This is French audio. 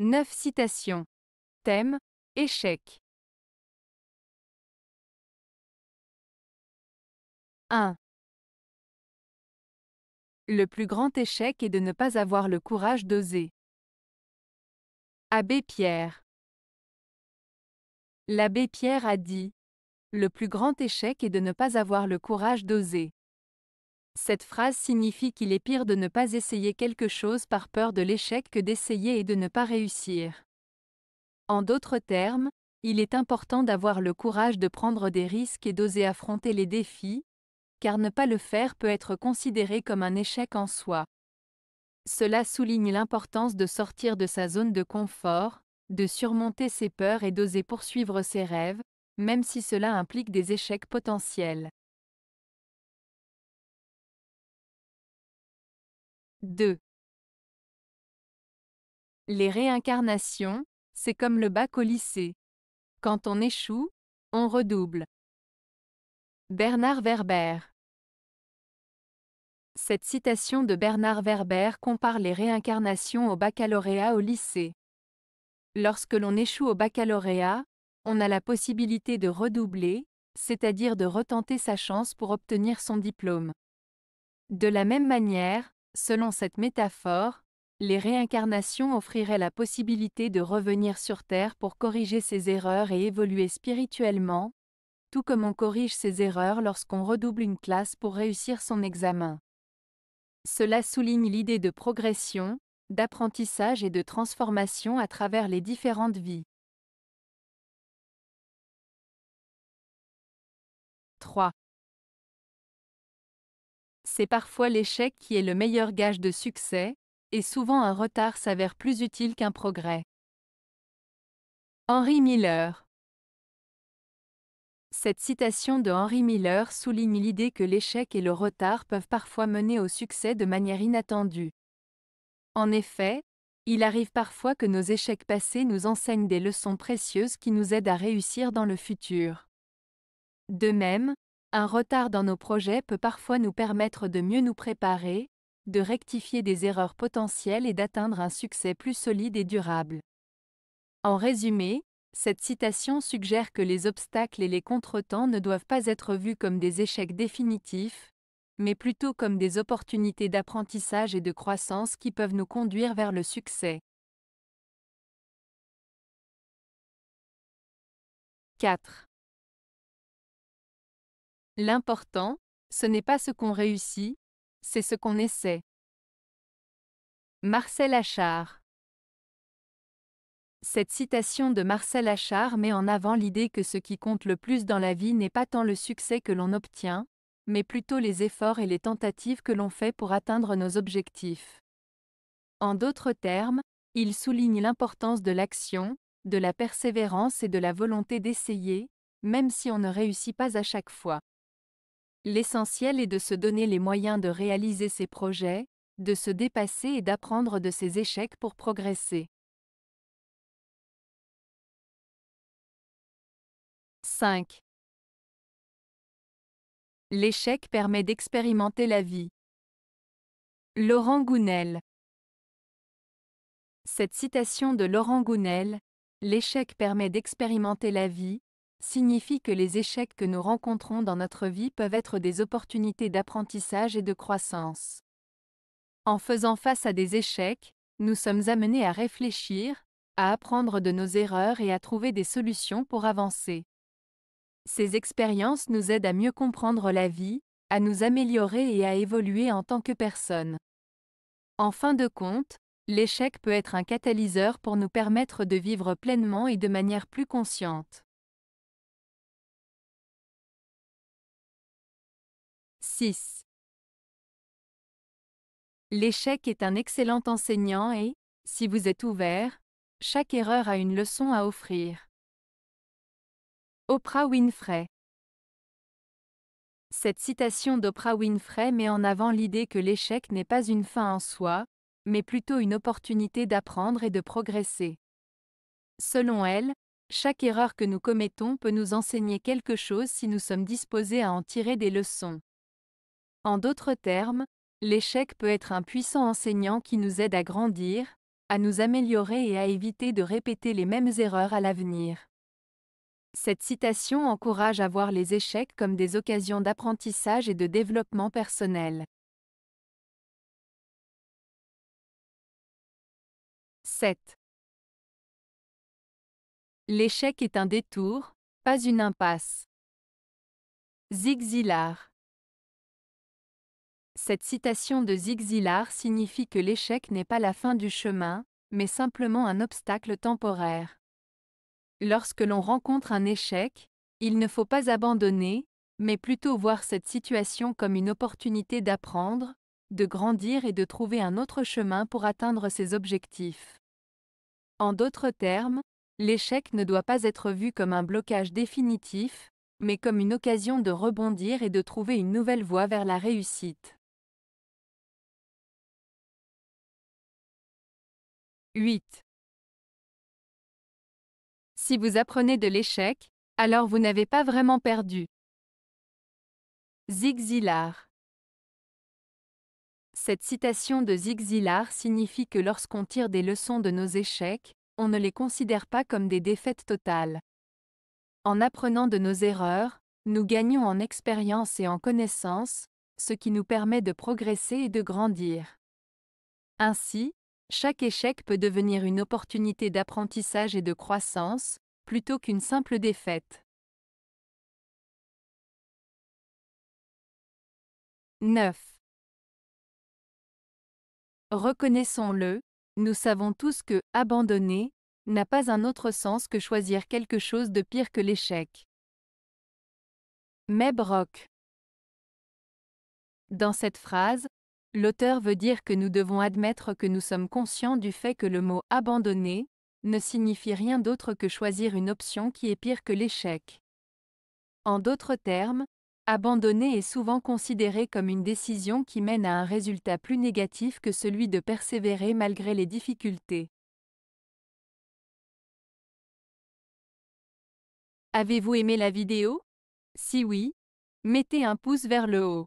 9 citations. Thème Échec. 1. Le plus grand échec est de ne pas avoir le courage d'oser. Abbé Pierre. L'abbé Pierre a dit Le plus grand échec est de ne pas avoir le courage d'oser. Cette phrase signifie qu'il est pire de ne pas essayer quelque chose par peur de l'échec que d'essayer et de ne pas réussir. En d'autres termes, il est important d'avoir le courage de prendre des risques et d'oser affronter les défis, car ne pas le faire peut être considéré comme un échec en soi. Cela souligne l'importance de sortir de sa zone de confort, de surmonter ses peurs et d'oser poursuivre ses rêves, même si cela implique des échecs potentiels. 2. Les réincarnations, c'est comme le bac au lycée. Quand on échoue, on redouble. Bernard Verber. Cette citation de Bernard Verber compare les réincarnations au baccalauréat au lycée. Lorsque l'on échoue au baccalauréat, on a la possibilité de redoubler, c'est-à-dire de retenter sa chance pour obtenir son diplôme. De la même manière, Selon cette métaphore, les réincarnations offriraient la possibilité de revenir sur Terre pour corriger ses erreurs et évoluer spirituellement, tout comme on corrige ses erreurs lorsqu'on redouble une classe pour réussir son examen. Cela souligne l'idée de progression, d'apprentissage et de transformation à travers les différentes vies. 3 c'est parfois l'échec qui est le meilleur gage de succès, et souvent un retard s'avère plus utile qu'un progrès. Henry Miller Cette citation de Henry Miller souligne l'idée que l'échec et le retard peuvent parfois mener au succès de manière inattendue. En effet, il arrive parfois que nos échecs passés nous enseignent des leçons précieuses qui nous aident à réussir dans le futur. De même, un retard dans nos projets peut parfois nous permettre de mieux nous préparer, de rectifier des erreurs potentielles et d'atteindre un succès plus solide et durable. En résumé, cette citation suggère que les obstacles et les contretemps ne doivent pas être vus comme des échecs définitifs, mais plutôt comme des opportunités d'apprentissage et de croissance qui peuvent nous conduire vers le succès. 4. L'important, ce n'est pas ce qu'on réussit, c'est ce qu'on essaie. Marcel Achard Cette citation de Marcel Achard met en avant l'idée que ce qui compte le plus dans la vie n'est pas tant le succès que l'on obtient, mais plutôt les efforts et les tentatives que l'on fait pour atteindre nos objectifs. En d'autres termes, il souligne l'importance de l'action, de la persévérance et de la volonté d'essayer, même si on ne réussit pas à chaque fois. L'essentiel est de se donner les moyens de réaliser ses projets, de se dépasser et d'apprendre de ses échecs pour progresser. 5. L'échec permet d'expérimenter la vie. Laurent Gounel Cette citation de Laurent Gounel, L'échec permet d'expérimenter la vie, signifie que les échecs que nous rencontrons dans notre vie peuvent être des opportunités d'apprentissage et de croissance. En faisant face à des échecs, nous sommes amenés à réfléchir, à apprendre de nos erreurs et à trouver des solutions pour avancer. Ces expériences nous aident à mieux comprendre la vie, à nous améliorer et à évoluer en tant que personne. En fin de compte, l'échec peut être un catalyseur pour nous permettre de vivre pleinement et de manière plus consciente. 6. L'échec est un excellent enseignant et, si vous êtes ouvert, chaque erreur a une leçon à offrir. Oprah Winfrey Cette citation d'Oprah Winfrey met en avant l'idée que l'échec n'est pas une fin en soi, mais plutôt une opportunité d'apprendre et de progresser. Selon elle, chaque erreur que nous commettons peut nous enseigner quelque chose si nous sommes disposés à en tirer des leçons. En d'autres termes, l'échec peut être un puissant enseignant qui nous aide à grandir, à nous améliorer et à éviter de répéter les mêmes erreurs à l'avenir. Cette citation encourage à voir les échecs comme des occasions d'apprentissage et de développement personnel. 7. L'échec est un détour, pas une impasse. Zig cette citation de Zig signifie que l'échec n'est pas la fin du chemin, mais simplement un obstacle temporaire. Lorsque l'on rencontre un échec, il ne faut pas abandonner, mais plutôt voir cette situation comme une opportunité d'apprendre, de grandir et de trouver un autre chemin pour atteindre ses objectifs. En d'autres termes, l'échec ne doit pas être vu comme un blocage définitif, mais comme une occasion de rebondir et de trouver une nouvelle voie vers la réussite. 8. Si vous apprenez de l'échec, alors vous n'avez pas vraiment perdu. Zig Cette citation de Zig signifie que lorsqu'on tire des leçons de nos échecs, on ne les considère pas comme des défaites totales. En apprenant de nos erreurs, nous gagnons en expérience et en connaissance, ce qui nous permet de progresser et de grandir. Ainsi, chaque échec peut devenir une opportunité d'apprentissage et de croissance, plutôt qu'une simple défaite. 9. Reconnaissons-le, nous savons tous que abandonner n'a pas un autre sens que choisir quelque chose de pire que l'échec. Mais Dans cette phrase, L'auteur veut dire que nous devons admettre que nous sommes conscients du fait que le mot abandonner ne signifie rien d'autre que choisir une option qui est pire que l'échec. En d'autres termes, abandonner est souvent considéré comme une décision qui mène à un résultat plus négatif que celui de persévérer malgré les difficultés. Avez-vous aimé la vidéo Si oui, mettez un pouce vers le haut.